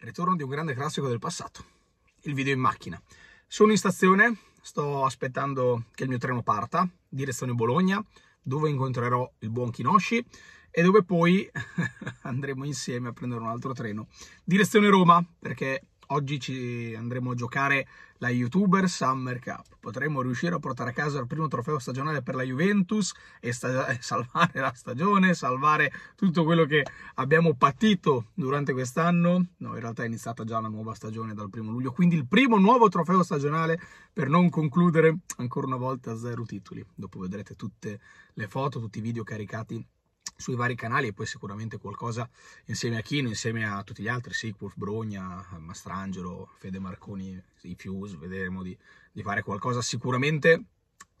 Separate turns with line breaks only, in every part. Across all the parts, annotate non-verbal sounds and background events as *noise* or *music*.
ritorno di un grande classico del passato, il video in macchina. Sono in stazione, sto aspettando che il mio treno parta, direzione Bologna, dove incontrerò il buon Kinoshi e dove poi *laughs* andremo insieme a prendere un altro treno, direzione Roma, perché Oggi ci andremo a giocare la YouTuber Summer Cup. Potremmo riuscire a portare a casa il primo trofeo stagionale per la Juventus *laughs* e salvare la stagione, salvare tutto quello che abbiamo patito durante quest'anno. No, in realtà è iniziata già la nuova stagione dal primo luglio, quindi il primo nuovo trofeo stagionale per non concludere ancora una volta a zero titoli. Dopo vedrete tutte le foto, tutti i video caricati sui vari canali e poi sicuramente qualcosa insieme a Chino, insieme a tutti gli altri, Sicurf, Brogna, Mastrangelo, Fede Marconi, i Fuse, vedremo di, di fare qualcosa sicuramente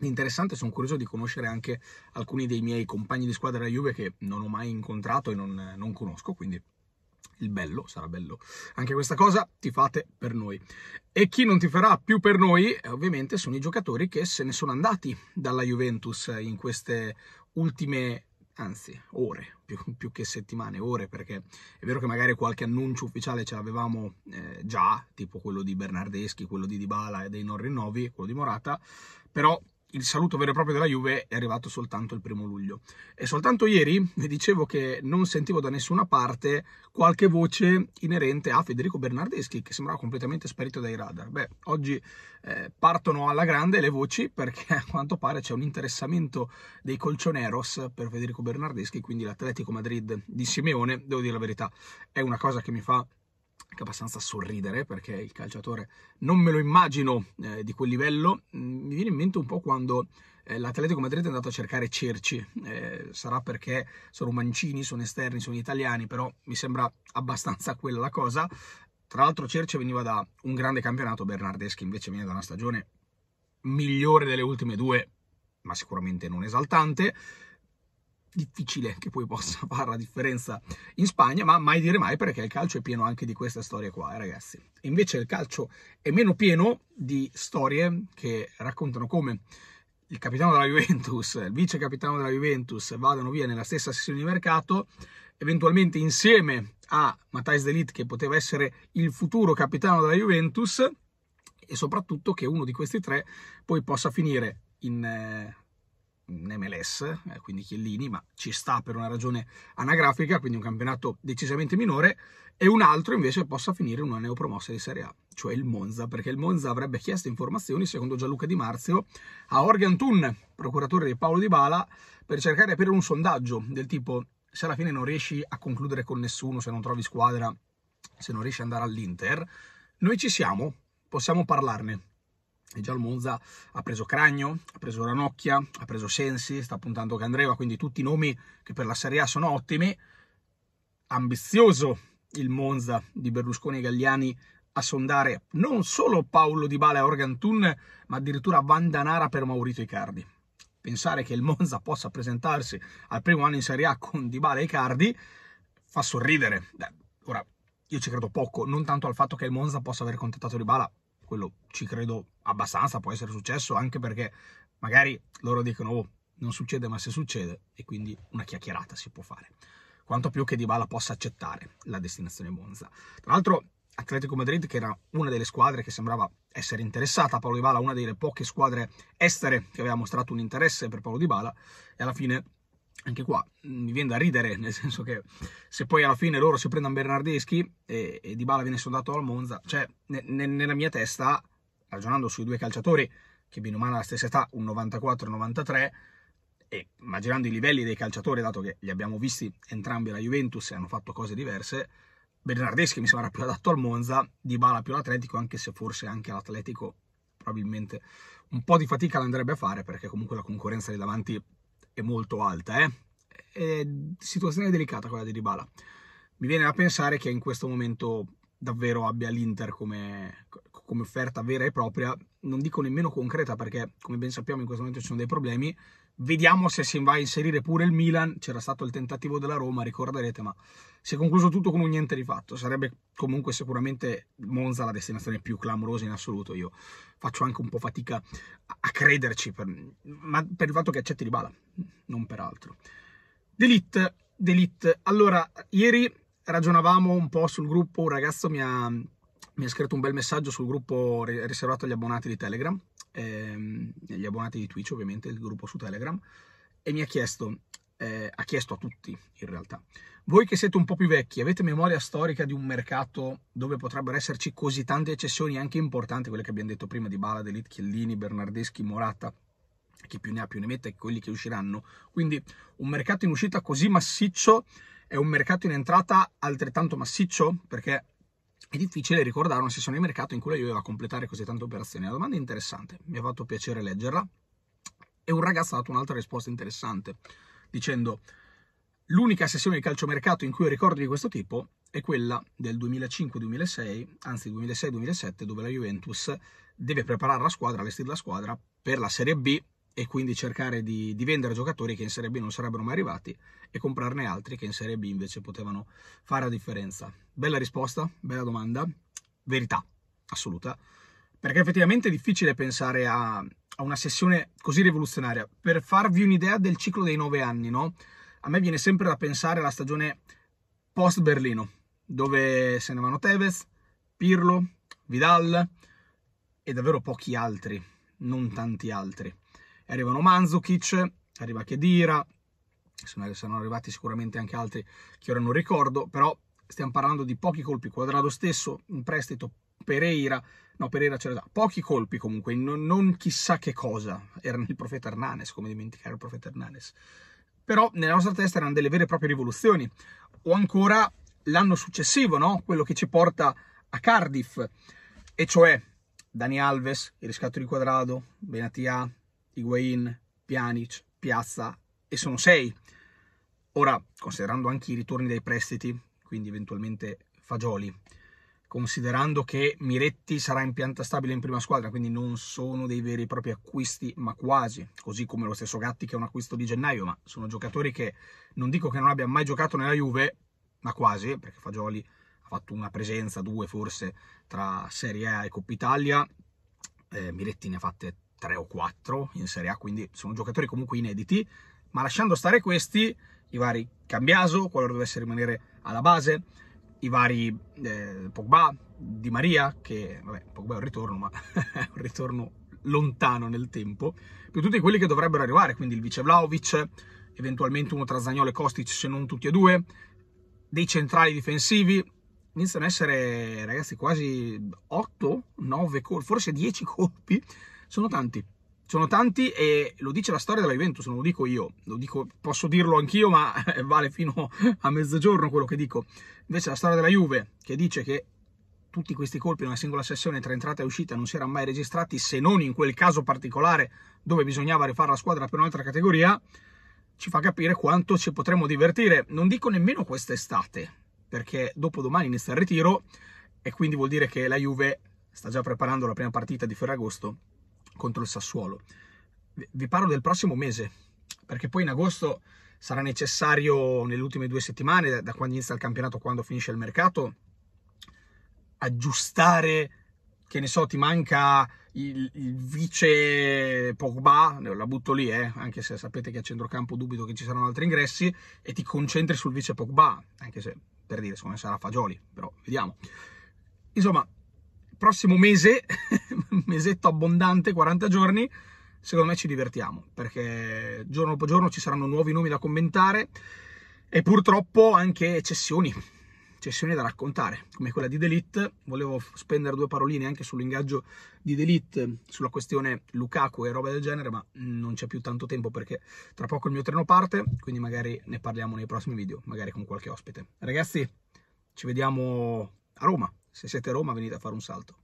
interessante, sono curioso di conoscere anche alcuni dei miei compagni di squadra della Juve che non ho mai incontrato e non, non conosco, quindi il bello, sarà bello anche questa cosa, ti fate per noi. E chi non ti farà più per noi, eh, ovviamente, sono i giocatori che se ne sono andati dalla Juventus in queste ultime anzi ore, più, più, che settimane, ore, perché è vero che magari qualche annuncio ufficiale ce l'avevamo eh, già, tipo quello di Bernardeschi, quello di Dybala e dei non rinnovi, quello di Morata, però il saluto vero e proprio della Juve è arrivato soltanto il primo luglio. E soltanto ieri *laughs* vi dicevo che non sentivo da nessuna parte qualche voce inerente a Federico Bernardeschi, che sembrava completamente sparito dai radar. Beh, oggi eh, partono alla grande le voci perché *laughs* a quanto pare c'è un interessamento dei colcioneros per Federico Bernardeschi, quindi l'Atletico Madrid di Simeone, devo dire la verità, è una cosa che mi fa anche abbastanza sorridere perché il calciatore non me lo immagino eh, di quel livello. Mm, mi viene in mente un po' quando eh, l'Atletico Madrid è andato a cercare Cerci, eh, sarà perché sono mancini, sono esterni, sono italiani, però mi sembra abbastanza quella la cosa. Tra l'altro Cerci veniva da un grande campionato, Bernardeschi invece viene da una stagione migliore delle ultime due, ma sicuramente non esaltante difficile che poi possa *laughs* fare la differenza in Spagna, ma mai dire mai perché il calcio è pieno anche di queste storie qua, eh, ragazzi. invece il calcio è meno pieno di storie che raccontano come il capitano della Juventus, il vice capitano della Juventus vadano via nella stessa sessione di mercato, eventualmente insieme a Matthijs Delit che poteva essere il futuro capitano della Juventus e soprattutto che uno di questi tre poi possa finire in eh, in MLS, eh, quindi Chiellini, ma ci sta per una ragione anagrafica, quindi un campionato decisamente minore, e un altro invece possa finire in una neopromossa di Serie A, cioè il Monza, perché il Monza avrebbe chiesto informazioni, secondo Gianluca Di Marzio, a Organ Thun, procuratore di Paolo Di Bala, per cercare di aprire un sondaggio del tipo se alla fine non riesci a concludere con nessuno, se non trovi squadra, se non riesci ad andare all'Inter, noi ci siamo, possiamo parlarne e già il Monza ha preso Cragno, ha preso Ranocchia, ha preso Sensi, sta puntando Candreva, quindi tutti i nomi che per la Serie A sono ottimi. Ambizioso il Monza di Berlusconi e Galliani a sondare non solo Paolo Di Bale a Organ Thun, ma addirittura Vandanara per Maurizio Icardi. Pensare che il Monza possa presentarsi al primo anno in Serie A con Di Bale e Icardi fa sorridere. Beh, Ora, io ci credo poco, non tanto al fatto che il Monza possa aver contattato Di Bala, quello ci credo abbastanza, può essere successo anche perché magari loro dicono oh, non succede ma se succede e quindi una chiacchierata si può fare. Quanto più che Dybala possa accettare la destinazione Monza. Tra l'altro Atletico Madrid che era una delle squadre che sembrava essere interessata a Paolo Dybala, una delle poche squadre estere che aveva mostrato un interesse per Paolo Dybala e alla fine anche qua mm, mi viene da ridere, nel senso che se poi alla fine loro si prendono Bernardeschi e, e Di Bala viene soldato al Monza, cioè ne, ne, nella mia testa, ragionando sui due calciatori, che bene o male alla stessa età, un 94-93, e immaginando i livelli dei calciatori, dato che li abbiamo visti entrambi alla Juventus e hanno fatto cose diverse, Bernardeschi mi sembra più adatto al Monza, Di Bala più all'Atletico, anche se forse anche all'Atletico probabilmente un po' di fatica l'andrebbe a fare, perché comunque la concorrenza lì davanti è molto alta, eh? È situazione delicata quella di Dybala. Mi viene da pensare che in questo momento davvero abbia l'Inter come, come offerta vera e propria, non dico nemmeno concreta perché come ben sappiamo in questo momento ci sono dei problemi, vediamo se si va a inserire pure il Milan, c'era stato il tentativo della Roma, ricorderete, ma si è concluso tutto con un niente di fatto. Sarebbe comunque sicuramente Monza la destinazione più clamorosa in assoluto. Io faccio anche un po' fatica a crederci, per, ma per il fatto che accetti di bala, non per altro. Delete, delete. Allora, ieri ragionavamo un po' sul gruppo, un ragazzo mi ha, mi ha scritto un bel messaggio sul gruppo riservato agli abbonati di Telegram, ehm, agli abbonati di Twitch ovviamente, il gruppo su Telegram, e mi ha chiesto, eh, ha chiesto a tutti in realtà. Voi che siete un po' più vecchi, avete memoria storica di un mercato dove potrebbero esserci così tante eccezioni anche importanti, quelle che abbiamo detto prima di Bala, Delit, Chiellini, Bernardeschi, Morata, chi più ne ha più ne mette, quelli che usciranno. Quindi un mercato in uscita così massiccio è un mercato in entrata altrettanto massiccio perché è difficile ricordare una sessione di mercato in cui io Juve completare così tante operazioni. La domanda è interessante, mi ha fatto piacere leggerla e un ragazzo ha dato un'altra risposta interessante dicendo l'unica sessione di calciomercato in cui ho ricordi di questo tipo è quella del 2005-2006, anzi 2006-2007, dove la Juventus deve preparare la squadra, allestire la squadra per la Serie B e quindi cercare di, di, vendere giocatori che in Serie B non sarebbero mai arrivati e comprarne altri che in Serie B invece potevano fare la differenza. Bella risposta, bella domanda, verità assoluta, perché effettivamente è difficile pensare a a una sessione così rivoluzionaria. Per farvi un'idea del ciclo dei nove anni, no? A me viene sempre da pensare alla stagione post Berlino, dove se ne vanno Tevez, Pirlo, Vidal e davvero pochi altri, non tanti altri. Arrivano Manzukic, arriva Chedira, sono arrivati sicuramente anche altri che ora non ricordo, però stiamo parlando di pochi colpi. Quadrado stesso, in prestito, Pereira, No, Pereira c'era già. Pochi colpi comunque, non, non chissà che cosa. Era il profeta Hernanes, come dimenticare il profeta Hernanes. Però nella nostra testa erano delle vere e proprie rivoluzioni. O ancora l'anno successivo, no? Quello che ci porta a Cardiff. E cioè Dani Alves, il riscatto di Quadrado, Benatia, Higuain, Pjanic, Piazza e sono sei. Ora, considerando anche i ritorni dai prestiti, quindi eventualmente fagioli, considerando che Miretti sarà in pianta stabile in prima squadra, quindi non sono dei veri e propri acquisti, ma quasi, così come lo stesso Gatti che è un acquisto di gennaio, ma sono giocatori che non dico che non abbiano mai giocato nella Juve, ma quasi, perché Fagioli ha fatto una presenza, due forse, tra Serie A e Coppa Italia, eh, Miretti ne ha fatte tre o quattro in Serie A, quindi sono giocatori comunque inediti, ma lasciando stare questi, i vari Cambiaso, qualora dovesse rimanere alla base, i vari eh, Pogba, Di Maria, che vabbè, Pogba è un ritorno, ma *laughs* è un ritorno lontano nel tempo, più tutti quelli che dovrebbero arrivare, quindi il vice Vlaovic, eventualmente uno tra Zagnolo e Kostic, se non tutti e due, dei centrali difensivi, iniziano ad essere, ragazzi, quasi 8, 9 forse 10 colpi, sono tanti sono tanti e lo dice la storia della Juventus, non lo dico io, lo dico, posso dirlo anch'io, ma *laughs* vale fino a mezzogiorno quello che dico. Invece la storia della Juve, che dice che tutti questi colpi in una singola sessione tra entrata e uscita non si erano mai registrati, se non in quel caso particolare dove bisognava rifare la squadra per un'altra categoria, ci fa capire quanto ci potremmo divertire. Non dico nemmeno quest'estate, perché dopo domani inizia il ritiro e quindi vuol dire che la Juve sta già preparando la prima partita di Ferragosto contro il Sassuolo. Vi parlo del prossimo mese, perché poi in agosto sarà necessario, nelle ultime due settimane, da quando inizia il campionato, quando finisce il mercato, aggiustare, che ne so, ti manca il, il vice Pogba, la butto lì, eh, anche se sapete che a centrocampo dubito che ci saranno altri ingressi, e ti concentri sul vice Pogba, anche se per dire, secondo me sarà Fagioli, però vediamo. Insomma, prossimo mese, *laughs* mesetto abbondante, 40 giorni, secondo me ci divertiamo, perché giorno dopo giorno ci saranno nuovi nomi da commentare e purtroppo anche cessioni, cessioni da raccontare, come quella di Delete. Volevo spendere due paroline anche sull'ingaggio di Delete, sulla questione Lukaku e roba del genere, ma non c'è più tanto tempo perché tra poco il mio treno parte, quindi magari ne parliamo nei prossimi video, magari con qualche ospite. Ragazzi, ci vediamo a Roma se siete a Roma venite a fare un salto.